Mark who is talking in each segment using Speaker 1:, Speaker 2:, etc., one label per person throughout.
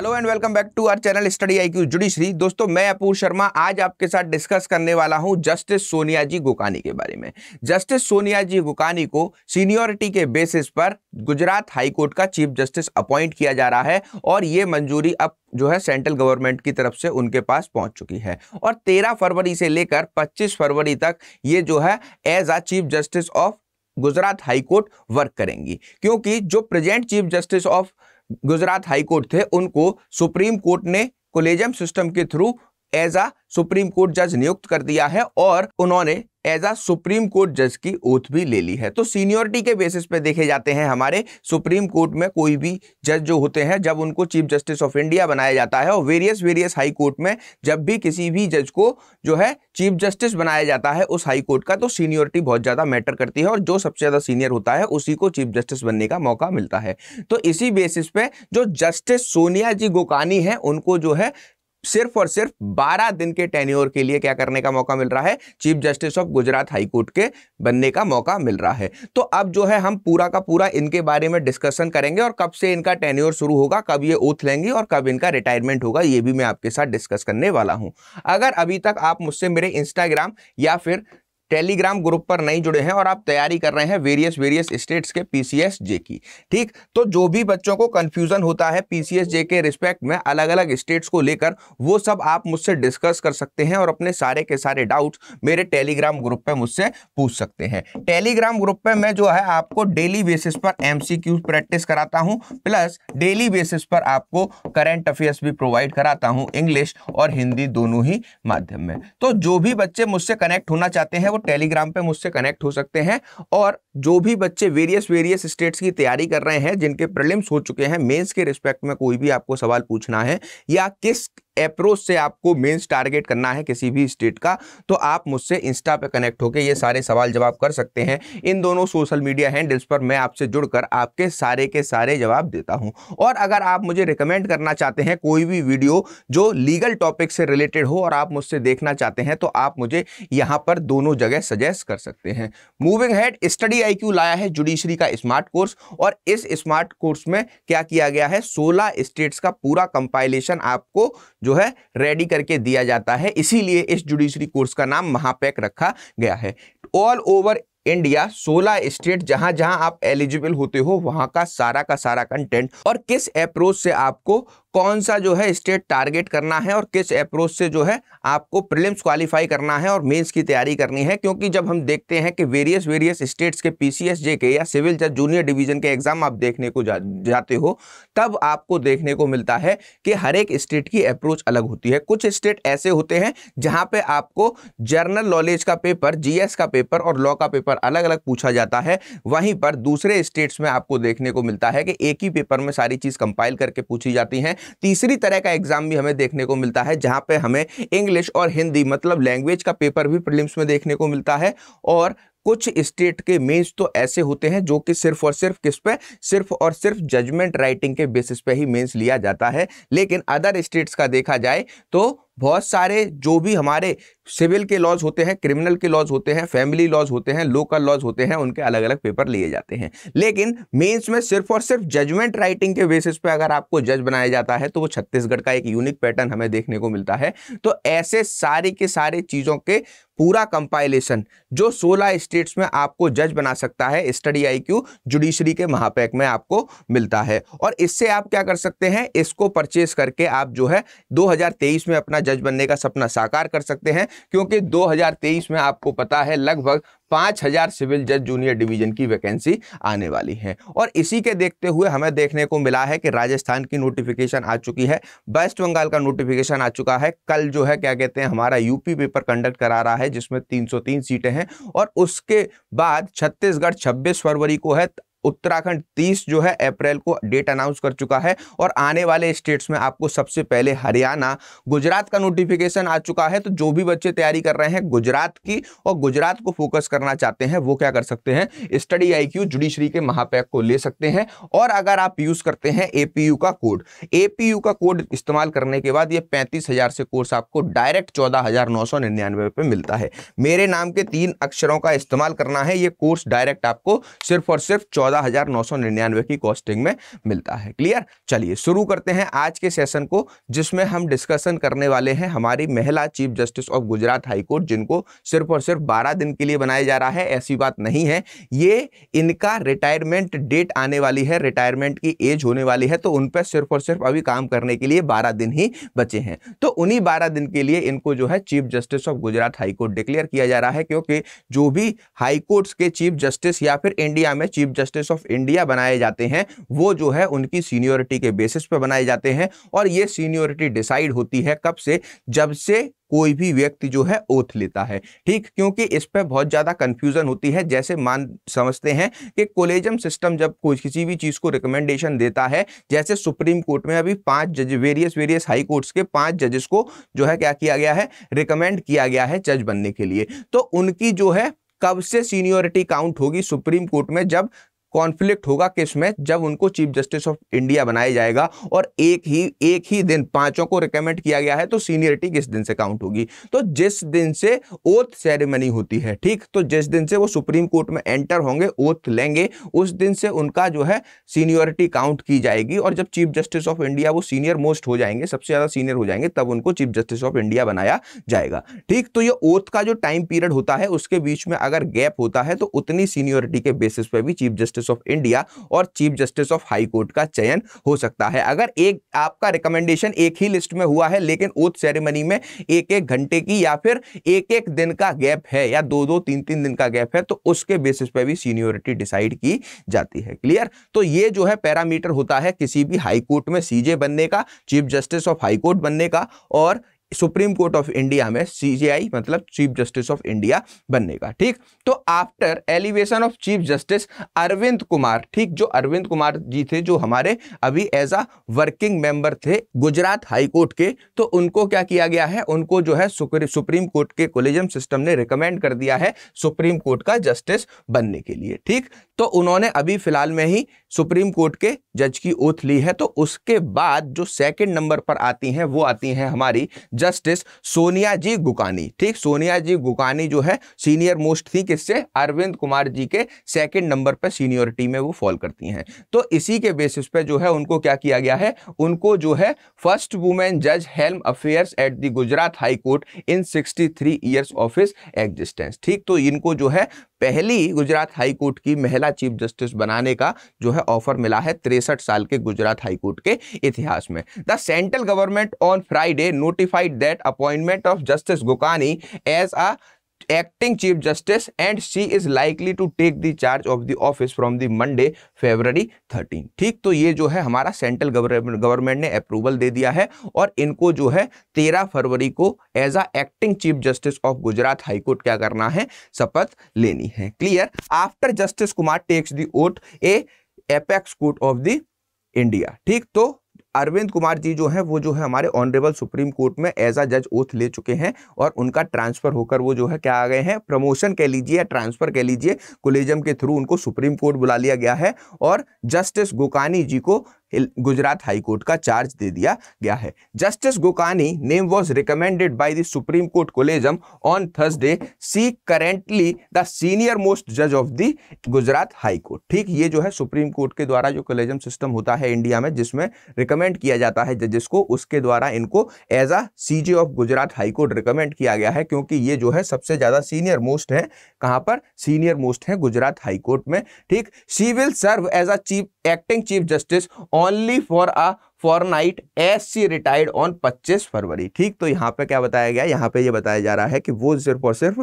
Speaker 1: hello and welcome back to our channel study I Q judiciary दोस्तों मैं अपूर शर्मा आज आपके साथ डिस्कस करने वाला हूं जस्टिस सोनिया जी गोकानी के बारे में जस्टिस सोनिया जी गोकानी को सीनियोरिटी के बेसिस पर गुजरात हाईकोर्ट का चीफ जस्टिस अपॉइंट किया जा रहा है और ये मंजूरी अब जो है सेंट्रल गवर्नमेंट की तरफ से उनके पास पहुंच चुकी है और तेरह फरवरी से लेकर पच्चीस फरवरी तक ये जो है as a chief justice of Gujarat high court work करेंगी क्योंकि जो present chief justice of Gujarat high court थे उनको सुप्रीम कोर्ट ने कोलेजियम सिस्टम के through as a supreme court जज नियुक्त कर दिया है और उन्होंने एज आ सुप्रीम कोर्ट जज की ओथ भी ले ली है तो सीनियोरिटी के बेसिस पे देखे जाते हैं हमारे सुप्रीम कोर्ट में कोई भी जज जो होते हैं जब उनको चीफ जस्टिस ऑफ इंडिया बनाया जाता है और वेरियस वेरियस हाई कोर्ट में जब भी किसी भी जज को जो है चीफ जस्टिस बनाया जाता है उस हाई कोर्ट का तो सीनियोरिटी बहुत ज़्यादा मैटर करती है और जो सबसे ज़्यादा सीनियर होता है उसी को चीफ जस्टिस बनने का मौका मिलता है तो इसी बेसिस पे जो जस्टिस सोनिया जी गोकानी है उनको जो है सिर्फ और सिर्फ 12 दिन के टेन्योर के लिए क्या करने का मौका मिल रहा है chief justice of Gujarat high court के बनने का मौका मिल रहा है तो अब जो है हम पूरा का पूरा इनके बारे में डिस्कशन करेंगे और कब से इनका टेन्योर शुरू होगा कब ये ओथ लेंगे और कब इनका रिटायरमेंट होगा ये भी मैं आपके साथ डिस्कस करने वाला हूं अगर अभी तक आप मुझसे मेरे इंस्टाग्राम या फिर टेलीग्राम ग्रुप पर नहीं जुड़े हैं और आप तैयारी कर रहे हैं वेरियस वेरियस स्टेट्स के पीसीएस जे की ठीक तो जो भी बच्चों को कंफ्यूजन होता है पीसीएस जे के रिस्पेक्ट में अलग अलग स्टेट्स को लेकर वो सब आप मुझसे डिस्कस कर सकते हैं और अपने सारे के सारे डाउट्स मेरे टेलीग्राम ग्रुप पर मुझसे पूछ सकते हैं टेलीग्राम ग्रुप पर मैं जो है आपको डेली बेसिस पर एम प्रैक्टिस कराता हूँ प्लस डेली बेसिस पर आपको करंट अफेयर्स भी प्रोवाइड कराता हूँ इंग्लिश और हिंदी दोनों ही माध्यम में तो जो भी बच्चे मुझसे कनेक्ट होना चाहते हैं वो टेलीग्राम पे मुझसे कनेक्ट हो सकते हैं और जो भी बच्चे वेरियस वेरियस स्टेट्स की तैयारी कर रहे हैं जिनके प्रलिम्स हो चुके हैं मेंस के रिस्पेक्ट में कोई भी आपको सवाल पूछना है या किस अप्रोच से आपको मेंस टारगेट करना है किसी भी स्टेट का तो आप मुझसे इंस्टा पे कनेक्ट होकर ये सारे सवाल जवाब कर सकते हैं इन दोनों सोशल मीडिया हैंडल्स पर मैं आपसे जुड़कर आपके सारे के सारे जवाब देता हूं और अगर आप मुझे रिकमेंड करना चाहते हैं कोई भी वीडियो जो लीगल टॉपिक से रिलेटेड हो और आप मुझसे देखना चाहते हैं तो आप मुझे यहाँ पर दोनों जगह सजेस्ट कर सकते हैं मूविंग हेड स्टडी ईआईक्यू लाया है जुडिशरी का स्मार्ट कोर्स और इस स्मार्ट कोर्स में क्या किया गया है 16 स्टेट्स का पूरा कंपाइलेशन आपको जो है रेडी करके दिया जाता है इसीलिए इस जुडिशरी कोर्स का नाम महापैक रखा गया है ऑल ओवर इंडिया 16 स्टेट जहां जहां आप एलिजिबल होते हो वहां का सारा का सारा कंटेंट और किस अप्रोच से आपको कौन सा जो है स्टेट टारगेट करना है और किस अप्रोच से जो है आपको प्रीलिम्स क्वालिफाई करना है और मेंस की तैयारी करनी है क्योंकि जब हम देखते हैं कि वेरियस वेरियस स्टेट्स के पीसीएस जेके या सिविल या जूनियर डिवीजन के एग्जाम आप देखने को जा, जाते हो तब आपको देखने को मिलता है कि हर एक स्टेट की अप्रोच अलग होती है कुछ स्टेट ऐसे होते हैं जहाँ पर आपको जर्नल नॉलेज का पेपर जी का पेपर और लॉ का पेपर अलग अलग पूछा जाता है वहीं पर दूसरे स्टेट्स में आपको देखने को मिलता है कि एक ही पेपर में सारी चीज कंपाइल करके पूछी जाती हैं तीसरी तरह का एग्जाम भी हमें देखने को मिलता है जहां पे हमें इंग्लिश और हिंदी मतलब लैंग्वेज का पेपर भी प्रिलिम्स में देखने को मिलता है और कुछ स्टेट के मेंस तो ऐसे होते हैं जो कि सिर्फ और सिर्फ किस पे सिर्फ और सिर्फ जजमेंट राइटिंग के बेसिस पे ही मेंस लिया जाता है लेकिन अदर स्टेट्स का देखा जाए तो बहुत सारे जो भी हमारे सिविल के लॉज होते हैं क्रिमिनल के लॉज होते हैं फैमिली लॉज होते हैं लोकल लॉज होते हैं उनके अलग अलग पेपर लिए जाते हैं लेकिन मेंस में सिर्फ और सिर्फ जजमेंट राइटिंग के बेसिस पे अगर आपको जज बनाया जाता है तो वो छत्तीसगढ़ का एक यूनिक पैटर्न हमें देखने को मिलता है तो ऐसे सारी के सारे चीज़ों के पूरा कंपाइलेशन जो सोलह स्टेट्स में आपको जज बना सकता है स्टडी आई क्यू जुडिशरी के महापैक में आपको मिलता है और इससे आप क्या कर सकते हैं इसको परचेस करके आप जो है दो में अपना जज बनने का सपना साकार कर सकते हैं क्योंकि 2023 में आपको पता है लगभग पाँच हजार सिविल जज जूनियर डिवीजन की वैकेंसी आने वाली है और इसी के देखते हुए हमें देखने को मिला है कि राजस्थान की नोटिफिकेशन आ चुकी है वेस्ट बंगाल का नोटिफिकेशन आ चुका है कल जो है क्या कहते हैं हमारा यूपी पेपर कंडक्ट करा रहा है जिसमें 303 सीटें हैं और उसके बाद छत्तीसगढ़ 26 फरवरी को है उत्तराखंड 30 जो है अप्रैल को डेट अनाउंस कर चुका है और आने वाले स्टेट्स में आपको सबसे पहले हरियाणा गुजरात का नोटिफिकेशन आ चुका है तो जो भी बच्चे तैयारी कर रहे हैं गुजरात की और गुजरात को फोकस करना चाहते हैं वो क्या कर सकते हैं स्टडी आई क्यू जुडिशरी के महापैक को ले सकते हैं और अगर आप यूज करते हैं ए का कोड एपीयू का कोड इस्तेमाल करने के बाद ये पैंतीस हजार से कोर्स आपको डायरेक्ट चौदह हजार नौ सौ निन्यानवे पे मिलता है मेरे नाम के तीन अक्षरों का इस्तेमाल करना है ये कोर्स डायरेक्ट आपको सिर्फ और सिर्फ चौदह चौदह की कॉस्टिंग में मिलता है क्लियर चलिए शुरू करते हैं आज के सेशन को जिसमें हम डिस्कशन करने वाले हैं हमारी महिला chief justice of Gujarat high court जिनको सिर्फ और सिर्फ बारह दिन के लिए बनाया जा रहा है ऐसी बात नहीं है ये इनका रिटायरमेंट डेट आने वाली है रिटायरमेंट की एज होने वाली है तो उन पर सिर्फ और सिर्फ अभी काम करने के लिए बारह दिन ही बचे हैं तो उन्हीं बारह दिन के लिए इनको जो है chief justice of Gujarat high court declare किया जा रहा है क्योंकि जो भी हाईकोर्ट के चीफ जस्टिस या फिर इंडिया में chief justice justice of India बनाए जाते हैं वो जो है उनकी सीनियोरिटी के बेसिस पर बनाए जाते हैं और ये सीनियोरिटी डिसाइड होती है कब से जब से कोई भी व्यक्ति जो है ओथ लेता है ठीक क्योंकि इस पर बहुत ज़्यादा कंफ्यूजन होती है जैसे मान समझते हैं कि कोलेजम सिस्टम जब कोई किसी भी चीज़ को रिकमेंडेशन देता है जैसे सुप्रीम कोर्ट में अभी पांच जज वेरियस वेरियस हाई कोर्ट्स के पांच जजेस को जो है क्या किया गया है रिकमेंड किया गया है जज बनने के लिए तो उनकी जो है कब से सीनियोरिटी काउंट होगी सुप्रीम कोर्ट में जब कॉन्फ्लिक्ट होगा किस में जब उनको चीफ जस्टिस ऑफ इंडिया बनाया जाएगा और एक ही एक ही दिन पांचों को रिकमेंड किया गया है तो सीनियरिटी किस दिन से काउंट होगी तो जिस दिन से ओथ सेरेमनी होती है ठीक तो जिस दिन से वो सुप्रीम कोर्ट में एंटर होंगे ओथ लेंगे उस दिन से उनका जो है सीनियरिटी काउंट की जाएगी और जब चीफ जस्टिस ऑफ इंडिया वो सीनियर मोस्ट हो जाएंगे सबसे ज़्यादा सीनियर हो जाएंगे तब उनको चीफ जस्टिस ऑफ इंडिया बनाया जाएगा ठीक तो ये ओथ का जो टाइम पीरियड होता है उसके बीच में अगर गैप होता है तो उतनी सीनियोरिटी के बेसिस पर भी chief justice justice of India और chief justice of high court का चयन हो सकता है अगर एक आपका रिकमेंडेशन एक ही लिस्ट में हुआ है लेकिन ओथ सेरेमनी में एक एक घंटे की या फिर एक एक दिन का गैप है या दो दो तीन तीन दिन का गैप है तो उसके बेसिस पर भी सीनियोरिटी डिसाइड की जाती है क्लियर तो ये जो है पैरामीटर होता है किसी भी हाईकोर्ट में सीजे बनने का चीफ जस्टिस ऑफ हाईकोर्ट बनने का और सुप्रीम कोर्ट ऑफ इंडिया में सीजीआई मतलब चीफ जस्टिस ऑफ इंडिया का ठीक तो after elevation of chief justice Arvind Kumar ठीक जो अरविंद कुमार जी थे जो हमारे अभी एज अ वर्किंग मेंबर थे गुजरात हाईकोर्ट के तो उनको क्या किया गया है उनको जो है सुप्रीम कोर्ट के कोलेजियम सिस्टम ने रिकमेंड कर दिया है सुप्रीम कोर्ट का जस्टिस बनने के लिए ठीक तो उन्होंने अभी फिलहाल में ही सुप्रीम कोर्ट के जज की ओथ ली है तो उसके बाद जो सेकंड नंबर पर आती हैं वो आती हैं हमारी जस्टिस सोनिया जी गुकानी ठीक सोनिया जी गुकानी जो है सीनियर मोस्ट थी किससे अरविंद कुमार जी के सेकंड नंबर पर सीनियोरिटी में वो फॉल करती हैं तो इसी के बेसिस पे जो है उनको क्या किया गया है उनको जो है फर्स्ट वुमेन जज helm affairs at the Gujarat high court in sixty years of existence ठीक तो इनको जो है पहली गुजरात हाईकोर्ट की महिला चीफ जस्टिस बनाने का जो है ऑफर मिला है तिरसठ साल के गुजरात हाईकोर्ट के इतिहास में the central government on Friday notified that appointment of justice Gokani as a acting chief justice and she is likely to take the charge of the office from the Monday February 13 ठीक तो ये जो है हमारा central government ने approval दे दिया है और इनको जो है 13 फरवरी को as a acting chief justice of Gujarat high court क्या करना है शपथ लेनी है clear after justice Kumar takes the oath a apex court of the India ठीक तो अरविंद कुमार जी जो है वो जो है हमारे ऑनरेबल सुप्रीम कोर्ट में एज अ जज ओथ ले चुके हैं और उनका ट्रांसफर होकर वो जो है क्या आ गए हैं प्रमोशन कह लीजिए या ट्रांसफर कह लीजिए कोलेजियम के थ्रू उनको सुप्रीम कोर्ट बुला लिया गया है और जस्टिस गोकानी जी को गुजरात हाईकोर्ट का चार्ज दे दिया गया है justice Gokani name was recommended by the supreme court collegium on Thursday she currently the senior most जज ऑफ द गुजरात हाईकोर्ट ठीक ये जो है सुप्रीम कोर्ट के द्वारा जो कोलेजम सिस्टम होता है इंडिया में जिसमें रिकमेंड किया जाता है जजेस को उसके द्वारा इनको as a CJ of Gujarat high court recommend किया गया है क्योंकि ये जो है सबसे ज्यादा सीनियर मोस्ट है कहां पर सीनियर मोस्ट है गुजरात हाईकोर्ट में ठीक she will serve as a chief acting chief justice on only for a fortnight as she retired on 25 फरवरी ठीक तो यहाँ पे क्या बताया गया यहाँ पे ये यह बताया जा रहा है कि वो सिर्फ और सिर्फ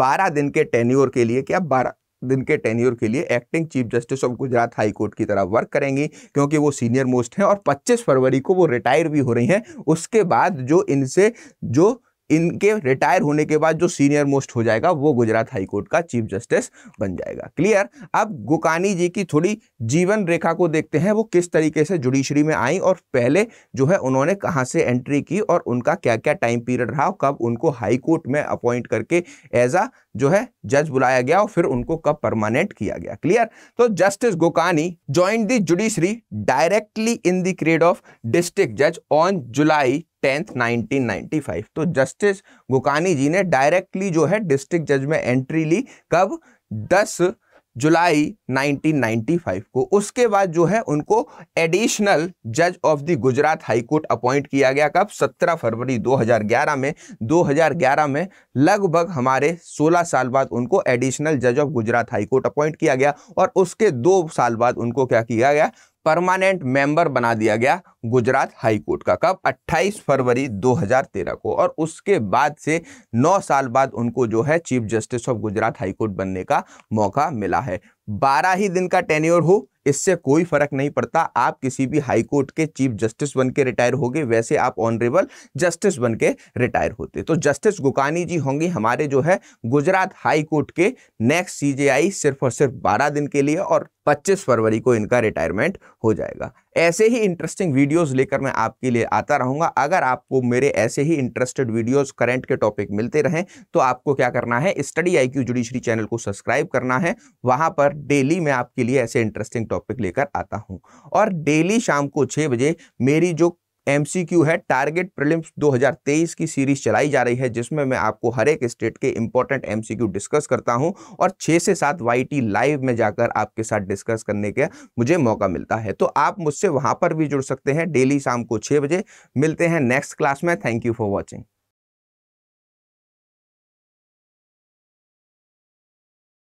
Speaker 1: 12 दिन के टेन्यूर के लिए क्या 12 दिन के टेन्यूर के लिए acting chief justice of Gujarat high court की तरह वर्क करेंगी क्योंकि वो सीनियर मोस्ट हैं और 25 फरवरी को वो रिटायर भी हो रही हैं उसके बाद जो इनसे जो इनके रिटायर होने के बाद जो सीनियर मोस्ट हो जाएगा वो गुजरात हाईकोर्ट का चीफ जस्टिस बन जाएगा क्लियर अब गोकानी जी की थोड़ी जीवन रेखा को देखते हैं वो किस तरीके से जुडिशरी में आई और पहले जो है उन्होंने कहाँ से एंट्री की और उनका क्या क्या टाइम पीरियड रहा कब उनको हाईकोर्ट में अपॉइंट करके एज आ जो है जज बुलाया गया और फिर उनको कब परमानेंट किया गया क्लियर तो justice Gokani join the judiciary directly in the of district जज ऑन जुलाई टेंथ 1995 तो जस्टिस गुकानी जी ने डायरेक्टली जो है डिस्ट्रिक्ट जज में एंट्री ली कब 10 जुलाई 1995 को उसके बाद जो है उनको एडिशनल जज of the Gujarat high court appoint किया गया कब 17 फरवरी 2011 में 2011 में लगभग हमारे 16 साल बाद उनको एडिशनल जज ऑफ गुजरात हाईकोर्ट अपॉइंट किया गया और उसके दो साल बाद उनको क्या किया गया परमानेंट मेंबर बना दिया गया गुजरात हाईकोर्ट का कब 28 फरवरी 2013 को और उसके बाद से 9 साल बाद उनको जो है chief justice of Gujarat high court बनने का मौका मिला है 12 ही दिन का टेन्योर हो इससे कोई फर्क नहीं पड़ता आप किसी भी हाई कोर्ट के चीफ जस्टिस बन के रिटायर होगे वैसे आप ऑनरेबल जस्टिस बन के रिटायर होते तो जस्टिस गुकानी जी होंगे हमारे जो है गुजरात हाई कोर्ट के नेक्स्ट सीजेआई सिर्फ और सिर्फ 12 दिन के लिए और 25 फरवरी को इनका रिटायरमेंट हो जाएगा ऐसे ही इंटरेस्टिंग वीडियोस लेकर मैं आपके लिए आता रहूँगा अगर आपको मेरे ऐसे ही इंटरेस्टेड वीडियोस करंट के टॉपिक मिलते रहें तो आपको क्या करना है study I Q judiciary channel को सब्सक्राइब करना है वहाँ पर डेली मैं आपके लिए ऐसे इंटरेस्टिंग टॉपिक लेकर आता हूँ और डेली शाम को छः बजे मेरी जो एमसीक्यू है टारगेट प्रीलिम्स 2023 की सीरीज चलाई जा रही है जिसमें मैं आपको हर एक स्टेट के इंपॉर्टेंट एमसीक्यू डिस्कस करता हूं और छः से सात वाईटी लाइव में जाकर आपके साथ डिस्कस करने का मुझे मौका मिलता है तो आप मुझसे वहां पर भी जुड़ सकते हैं डेली शाम को छः बजे मिलते हैं नेक्स्ट क्लास में थैंक यू फॉर वॉचिंग